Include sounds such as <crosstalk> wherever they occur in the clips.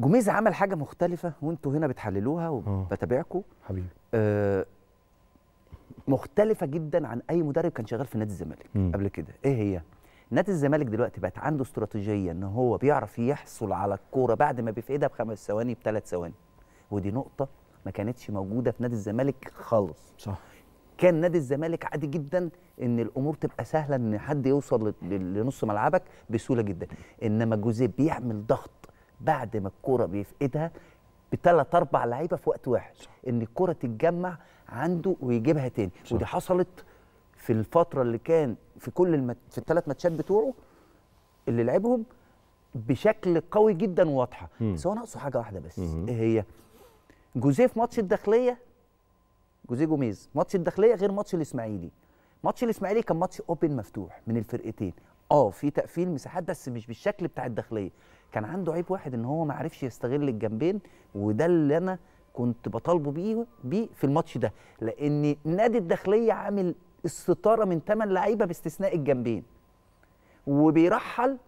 جوميز عمل حاجه مختلفه وانتوا هنا بتحللوها آه. وبتابعكم حبيبي آه مختلفه جدا عن اي مدرب كان شغال في نادي الزمالك قبل كده ايه هي نادي الزمالك دلوقتي بقت عنده استراتيجيه ان هو بيعرف يحصل على الكوره بعد ما بيفقدها بخمس ثواني بثلاث ثواني ودي نقطه ما كانتش موجوده في نادي الزمالك خالص صح كان نادي الزمالك عادي جدا ان الامور تبقى سهله ان حد يوصل لنص ملعبك بسهوله جدا انما جوزيه بيعمل ضغط بعد ما الكوره بيفقدها بثلاث اربع لعيبه في وقت واحد صح. ان الكوره تتجمع عنده ويجيبها تاني صح. ودي حصلت في الفتره اللي كان في كل المت... في الثلاث ماتشات بتوعه اللي لعبهم بشكل قوي جدا وواضحه بس هو ناقصه حاجه واحده بس مم. ايه هي جوزيه في ماتش الداخليه جوزيه جوميز ماتش الداخليه غير ماتش الاسماعيلي ماتش الاسماعيلي كان ماتش اوبن مفتوح من الفرقتين اه في تقفيل مساحات بس مش بالشكل بتاع الداخليه كان عنده عيب واحد ان هو ما عرفش يستغل الجنبين وده اللي انا كنت بطالبه بيه بيه في الماتش ده لان نادي الداخليه عامل الستاره من ثمان لعيبه باستثناء الجنبين وبيرحل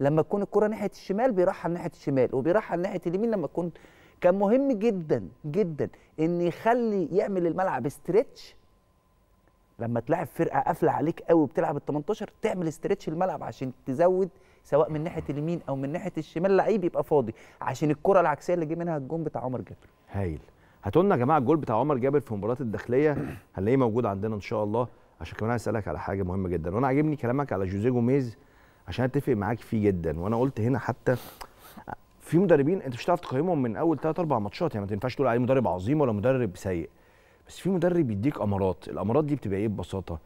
لما تكون الكره ناحيه الشمال بيرحل ناحيه الشمال وبيرحل ناحيه اليمين لما تكون كان مهم جدا جدا ان يخلي يعمل الملعب ستريتش لما تلاعب فرقه قافله عليك قوي وبتلعب ال 18 تعمل استرتش الملعب عشان تزود سواء من ناحيه اليمين او من ناحيه الشمال لعيب يبقى فاضي عشان الكره العكسيه اللي جه منها الجون بتاع عمر جابر هايل هاتوا لنا يا جماعه الجول بتاع عمر جابر في مباراه الداخليه <clears throat> هنلاقيه موجود عندنا ان شاء الله عشان كمان عايز اسالك على حاجه مهمه جدا وانا عاجبني كلامك على جوزيه جوميز عشان اتفق معاك فيه جدا وانا قلت هنا حتى في مدربين انت مش هتعرف تقيمهم من اول ثلاث اربع ماتشات يعني ما تنفعش تقول عليه مدرب عظيم ولا مدرب سيء بس في مدرب يديك امارات الامارات دي بتبقى ايه ببساطه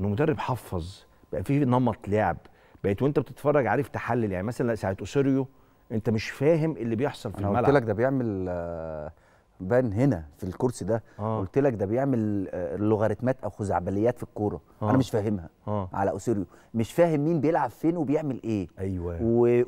ان مدرب حفظ بقى في نمط لعب بقيت وانت بتتفرج عارف تحلل يعني مثلا ساعه اوسوريو انت مش فاهم اللي بيحصل في الملعب انا قلت لك ده بيعمل آه بان هنا في الكرسي ده آه. قلت لك ده بيعمل آه، لوغاريتمات او خزعبليات في الكوره آه. انا مش فاهمها آه. على اوسيريو مش فاهم مين بيلعب فين وبيعمل ايه ايوه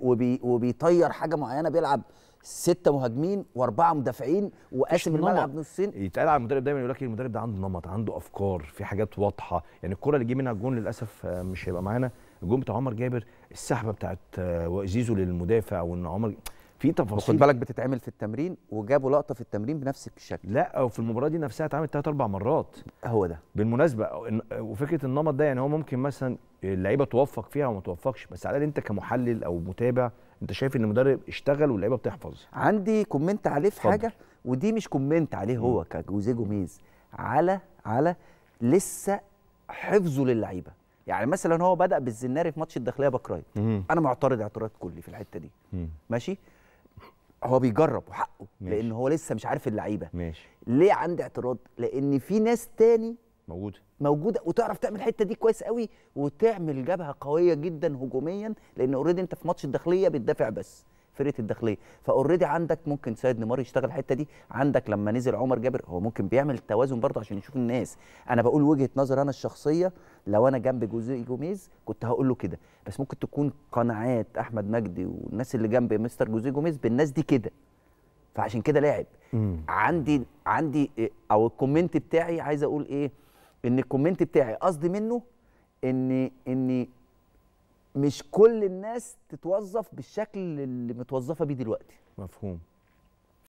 وبي وبيطير حاجه معينه بيلعب ستة مهاجمين وأربعة مدافعين وقاسم الملعب نصين يتقال على المدرب دايما يقول لك إيه، المدرب ده عنده نمط عنده أفكار في حاجات واضحة يعني الكرة اللي جه منها الجون للأسف آه، مش هيبقى معانا الجون بتاع عمر جابر السحبة بتاعت آه، زيزو للمدافع وإن عمر في تفاصيل خد بالك بتتعمل في التمرين وجابوا لقطه في التمرين بنفس الشكل لا وفي المباراه دي نفسها اتعملت ثلاث اربع مرات هو ده بالمناسبه وفكره النمط ده يعني هو ممكن مثلا اللعيبه توفق فيها وما توفقش بس على انت كمحلل او متابع انت شايف ان المدرب اشتغل واللعيبه بتحفظ عندي كومنت عليه في حاجه ودي مش كومنت عليه هو كجوزيه جوميز على على لسه حفظه للعيبه يعني مثلا هو بدا بالزناري في ماتش الداخليه بكراي انا معترض اعتراض كلي في الحته دي ماشي هو بيجرب وحقه لان هو لسه مش عارف اللعيبه ماشي ليه عندي اعتراض لان في ناس تاني موجوده موجوده وتعرف تعمل الحته دي كويس قوي وتعمل جبهه قويه جدا هجوميا لان اوريدي انت في ماتش الداخليه بتدافع بس فرقه الداخليه فاوريدي عندك ممكن سيد نيمار يشتغل الحته دي عندك لما نزل عمر جابر هو ممكن بيعمل التوازن برضه عشان يشوف الناس انا بقول وجهه نظر انا الشخصيه لو انا جنب جوزيه جوميز كنت هقول له كده بس ممكن تكون قناعات احمد مجدي والناس اللي جنب مستر جوزيه جوميز بالناس دي كده فعشان كده لاعب عندي عندي آه، او الكومنت بتاعي عايز اقول ايه ان الكومنت بتاعي قصدي منه ان ان مش كل الناس تتوظف بالشكل اللي متوظفه بيه دلوقتي مفهوم